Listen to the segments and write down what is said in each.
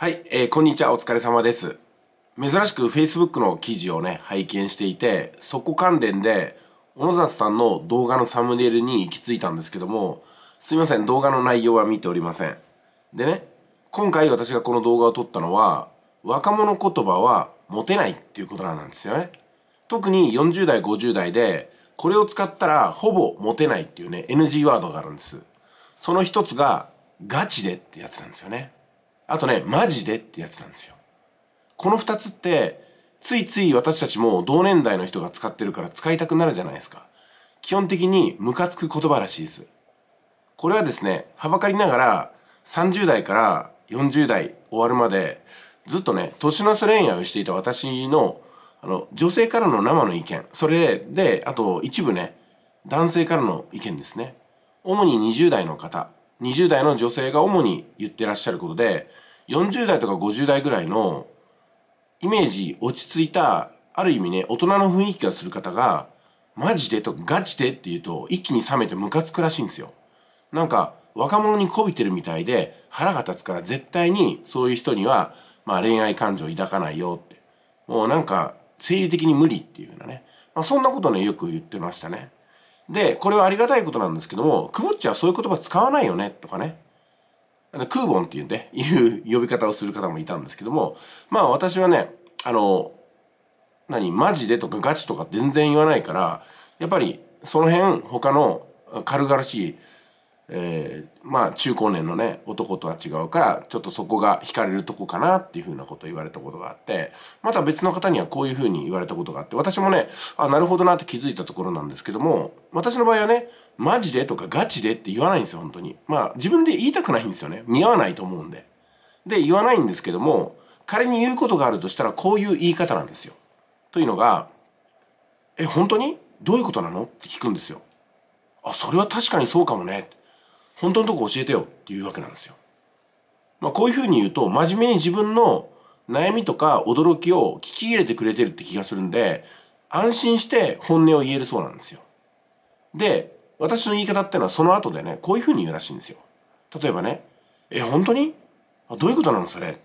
はい、えー、こんにちは、お疲れ様です。珍しく Facebook の記事をね、拝見していて、そこ関連で、小野里さんの動画のサムネイルに行き着いたんですけども、すいません、動画の内容は見ておりません。でね、今回私がこの動画を撮ったのは、若者言葉は持てないっていうことなんですよね。特に40代、50代で、これを使ったらほぼ持てないっていうね、NG ワードがあるんです。その一つが、ガチでってやつなんですよね。あとね、マジでってやつなんですよ。この二つって、ついつい私たちも同年代の人が使ってるから使いたくなるじゃないですか。基本的にムカつく言葉らしいです。これはですね、はばかりながら30代から40代終わるまでずっとね、年の差恋愛をしていた私のあの女性からの生の意見、それで、あと一部ね、男性からの意見ですね。主に20代の方20代の女性が主に言ってらっしゃることで40代とか50代ぐらいのイメージ落ち着いたある意味ね大人の雰囲気がする方がマジでとかガチでって言うと一気に冷めてムカつくらしいんですよなんか若者に媚びてるみたいで腹が立つから絶対にそういう人にはまあ恋愛感情を抱かないよってもうなんか生理的に無理っていうようなね、まあ、そんなことねよく言ってましたねでこれはありがたいことなんですけどもくぼっちはそういう言葉使わないよねとかねクーボンっていうんでいう呼び方をする方もいたんですけどもまあ私はねあの何マジでとかガチとか全然言わないからやっぱりその辺他の軽々しいえー、まあ中高年のね男とは違うからちょっとそこが惹かれるとこかなっていうふうなことを言われたことがあってまた別の方にはこういうふうに言われたことがあって私もねあなるほどなって気づいたところなんですけども私の場合はねマジでとかガチでって言わないんですよ本当にまあ自分で言いたくないんですよね似合わないと思うんでで言わないんですけども仮に言うことがあるとしたらこういう言い方なんですよというのが「え本当にどういうことなの?」って聞くんですよ。あそれは確かにそうかもね本当のとこ教えてよっていうわけなんですよ。まあ、こういうふうに言うと真面目に自分の悩みとか驚きを聞き入れてくれてるって気がするんで安心して本音を言えるそうなんですよ。で私の言い方ってのはその後でねこういうふうに言うらしいんですよ。例えばね「え本当にどういうことなのそれ?」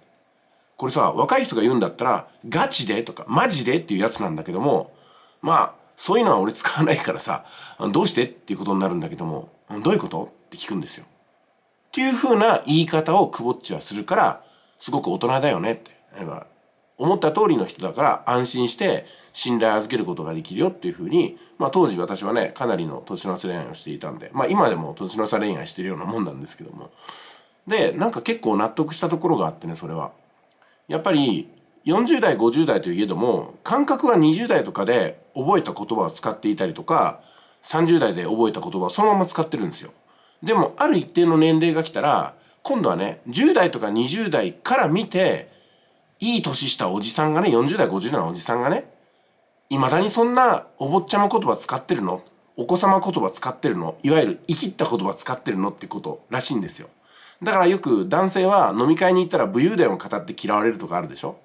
これさ若い人が言うんだったら「ガチで?」とか「マジで?」っていうやつなんだけどもまあそういうのは俺使わないからさ「どうして?」っていうことになるんだけども「どういうこと?」って聞くんですよ。っていうふうな言い方をクボッチはするから、すごく大人だよねって。思った通りの人だから安心して信頼預けることができるよっていうふうに、まあ当時私はね、かなりの年の差恋愛をしていたんで、まあ今でも年の差恋愛してるようなもんなんですけども。で、なんか結構納得したところがあってね、それは。やっぱり40代、50代といえども、感覚は20代とかで覚えた言葉を使っていたりとか、30代で覚えた言葉をそのまま使ってるんですよ。でもある一定の年齢が来たら今度はね10代とか20代から見ていい年したおじさんがね40代50代のおじさんがねいまだにそんなお坊ちゃま言葉使ってるのお子様言葉使ってるのいわゆる生きった言葉使ってるのってことらしいんですよだからよく男性は飲み会に行ったら武勇伝を語って嫌われるとかあるでしょ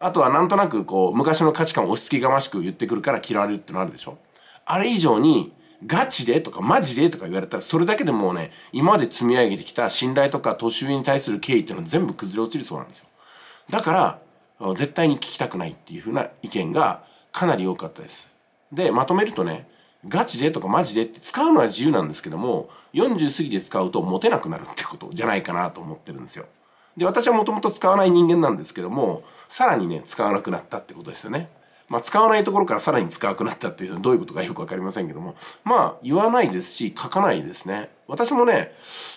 あとはなんとなくこう昔の価値観を押し付けがましく言ってくるから嫌われるってのあるでしょあれ以上にガチでとかマジでとか言われたらそれだけでもうね今まで積み上げてきた信頼とか年上に対する敬意っていうのは全部崩れ落ちるそうなんですよだから絶対に聞きたくないっていうふうな意見がかなり多かったですでまとめるとねガチでとかマジでって使うのは自由なんですけども40過ぎで使うとモテなくなるってことじゃないかなと思ってるんですよで私はもともと使わない人間なんですけどもさらにね使わなくなったってことですよねまあ、使わないところからさらに使わなくなったっていうのはどういうことかよくわかりませんけども、まあ、言わないですし、書かないですね。私もね、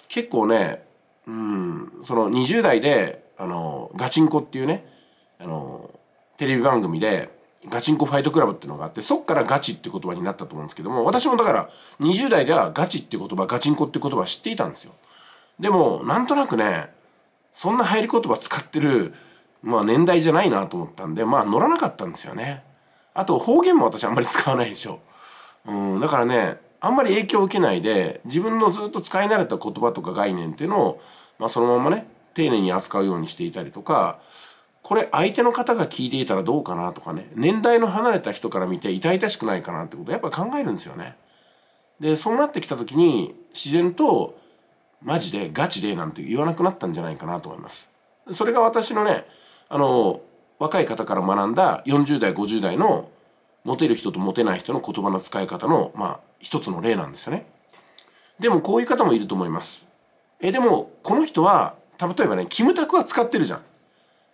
結構ね、うん、その20代で、あの、ガチンコっていうね、あの、テレビ番組で、ガチンコファイトクラブっていうのがあって、そっからガチって言葉になったと思うんですけども、私もだから20代ではガチって言葉、ガチンコって言葉知っていたんですよ。でも、なんとなくね、そんな入り言葉使ってるまあ年代じゃないなと思ったんで、まあ乗らなかったんですよね。あと方言も私あんまり使わないでしょ。うん、だからね、あんまり影響を受けないで、自分のずっと使い慣れた言葉とか概念っていうのを、まあそのままね、丁寧に扱うようにしていたりとか、これ相手の方が聞いていたらどうかなとかね、年代の離れた人から見て痛々しくないかなってことをやっぱ考えるんですよね。で、そうなってきた時に、自然と、マジでガチでなんて言わなくなったんじゃないかなと思います。それが私のね、あの若い方から学んだ40代50代のモテる人とモテない人の言葉の使い方のまあ一つの例なんですよね。でもこういう方もいると思います。えでもこの人は例えばねキムタクは使ってるじゃん。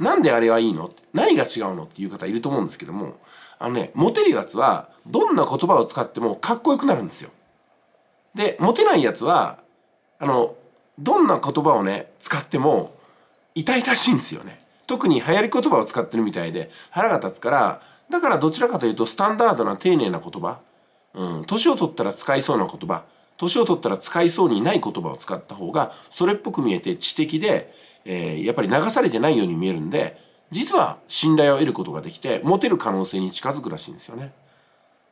なんであれはいいの何が違うのっていう方いると思うんですけどもあのねモテるやつはどんな言葉を使ってもかっこよくなるんですよ。でモテないやつはあのどんな言葉をね使っても痛々しいんですよね。特に流行り言葉を使ってるみたいで腹が立つからだからどちらかというとスタンダードな丁寧な言葉うん年を取ったら使いそうな言葉年を取ったら使いそうにない言葉を使った方がそれっぽく見えて知的で、えー、やっぱり流されてないように見えるんで実は信頼を得ることができてモテる可能性に近づくらしいんですよね。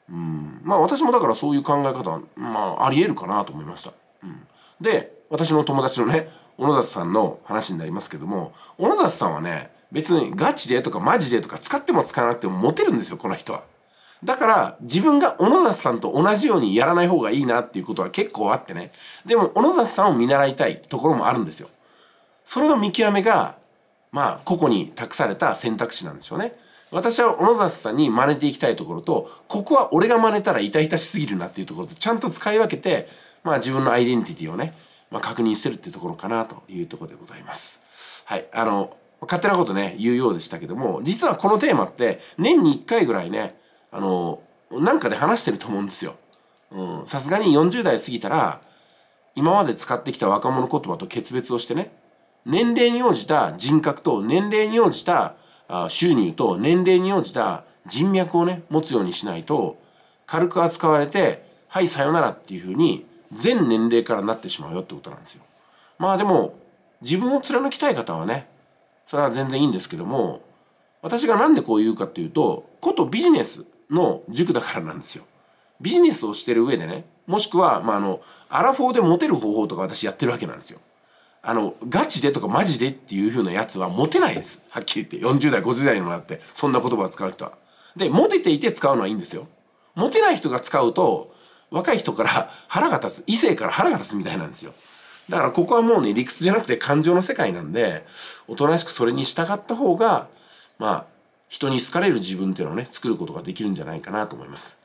うんまあ私もだからそういう考え方はまあありえるかなと思いました。うん、で私の友達のね小野田さんの話になりますけども小野田さんはね別にガチでとかマジでとか使っても使わなくてもモテるんですよこの人は。だから自分が小野田さんと同じようにやらない方がいいなっていうことは結構あってねでも小野田さんを見習いたいところもあるんですよ。それの見極めがまあ個々に託された選択肢なんでしょうね。私は小野里さんに真似ていきたいところとここは俺が真似たら痛々しすぎるなっていうところとちゃんと使い分けてまあ自分のアイデンティティをねまあ、確認してるっていうところかなというところでございます。はい。あの、勝手なことね、言うようでしたけども、実はこのテーマって、年に1回ぐらいね、あの、なんかで話してると思うんですよ。うん。さすがに40代過ぎたら、今まで使ってきた若者言葉と決別をしてね、年齢に応じた人格と年齢に応じた収入と年齢に応じた人脈をね、持つようにしないと、軽く扱われて、はい、さよならっていうふうに全年齢からなってしまうよってことなんですよ。まあでも自分を貫きたい方はねそれは全然いいんですけども私が何でこう言うかっていうとことビジネスの塾だからなんですよ。ビジネスをしてる上でねもしくは、まあ、あのアラフォーでモテる方法とか私やってるわけなんですよ。あのガチでとかマジでっていう風なやつはモテないですはっきり言って40代50代にもなってそんな言葉を使う人は。でモテていて使うのはいいんですよ。モテない人が使うと若い人から腹が立つ異性から腹が立つみたいなんですよだからここはもうね理屈じゃなくて感情の世界なんでおとなしくそれに従った方がまあ人に好かれる自分っていうのをね作ることができるんじゃないかなと思います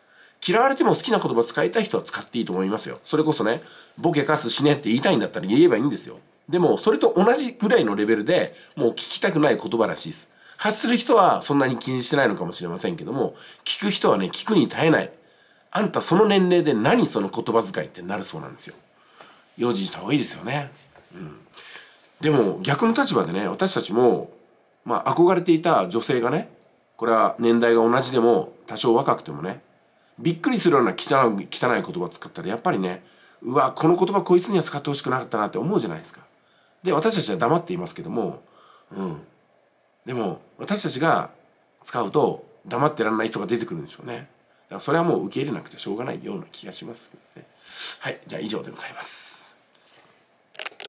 嫌われても好きな言葉使いたい人は使っていいと思いますよそれこそねボケかすしねって言いたいんだったら言えばいいんですよでもそれと同じぐらいのレベルでもう聞きたくない言葉らしいです発する人はそんなに気にしてないのかもしれませんけども聞く人はね聞くに耐えないあんたその年齢で何その言葉遣いってなるそうなんですよ用心した方がいいですよね、うん、でも逆の立場でね私たちもまあ憧れていた女性がねこれは年代が同じでも多少若くてもねびっくりするような汚い汚い言葉使ったらやっぱりねうわこの言葉こいつには使ってほしくなかったなって思うじゃないですか。で私たちは黙っていますけども、うん、でも私たちが使うと黙ってらんない人が出てくるんでしょうね。それはもう受け入れなくてしょうがないような気がしますね。はい、じゃあ以上でございます。